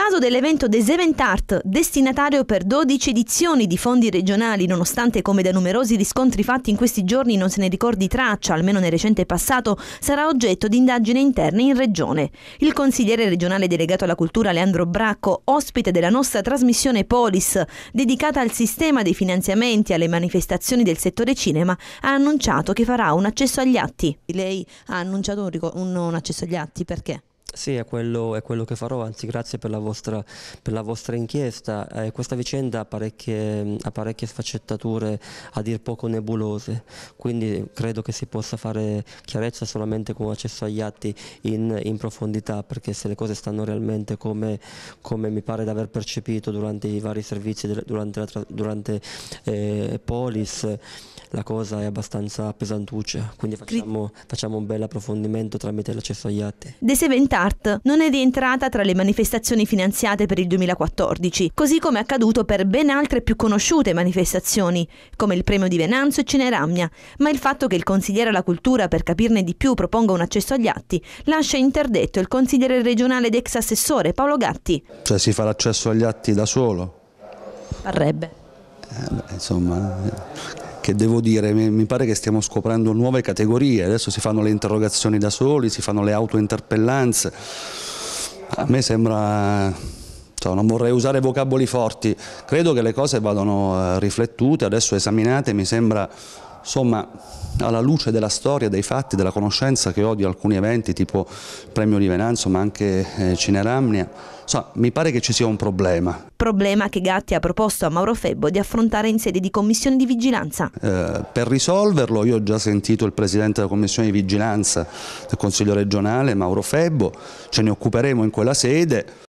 caso dell'evento Event Art, destinatario per 12 edizioni di fondi regionali, nonostante come da numerosi riscontri fatti in questi giorni non se ne ricordi traccia, almeno nel recente passato, sarà oggetto di indagine interne in regione. Il consigliere regionale delegato alla cultura Leandro Bracco, ospite della nostra trasmissione Polis, dedicata al sistema dei finanziamenti alle manifestazioni del settore cinema, ha annunciato che farà un accesso agli atti. Lei ha annunciato un, un accesso agli atti perché? Sì, è quello, è quello, che farò, anzi grazie per la vostra, per la vostra inchiesta. Eh, questa vicenda ha parecchie, ha parecchie, sfaccettature a dir poco nebulose, quindi credo che si possa fare chiarezza solamente con accesso agli atti in, in profondità, perché se le cose stanno realmente come, come, mi pare di aver percepito durante i vari servizi, durante, la, durante eh, Polis, la cosa è abbastanza pesantuccia, quindi facciamo, facciamo un bel approfondimento tramite l'accesso agli atti. The Seventh Art non è rientrata tra le manifestazioni finanziate per il 2014, così come è accaduto per ben altre più conosciute manifestazioni, come il premio di Venanzo e Cineramnia, ma il fatto che il consigliere alla cultura, per capirne di più, proponga un accesso agli atti, lascia interdetto il consigliere regionale ed ex assessore Paolo Gatti. Cioè si fa l'accesso agli atti da solo? Parrebbe. Eh, beh, insomma, eh che devo dire, mi pare che stiamo scoprendo nuove categorie, adesso si fanno le interrogazioni da soli, si fanno le autointerpellanze, a me sembra cioè, non vorrei usare vocaboli forti, credo che le cose vadano eh, riflettute, adesso esaminate, mi sembra Insomma, alla luce della storia, dei fatti, della conoscenza che ho di alcuni eventi tipo Premio di Venanzo ma anche eh, Cineramnia, insomma, mi pare che ci sia un problema. Problema che Gatti ha proposto a Mauro Febbo di affrontare in sede di commissione di vigilanza. Eh, per risolverlo io ho già sentito il presidente della commissione di vigilanza del Consiglio regionale, Mauro Febbo, ce ne occuperemo in quella sede.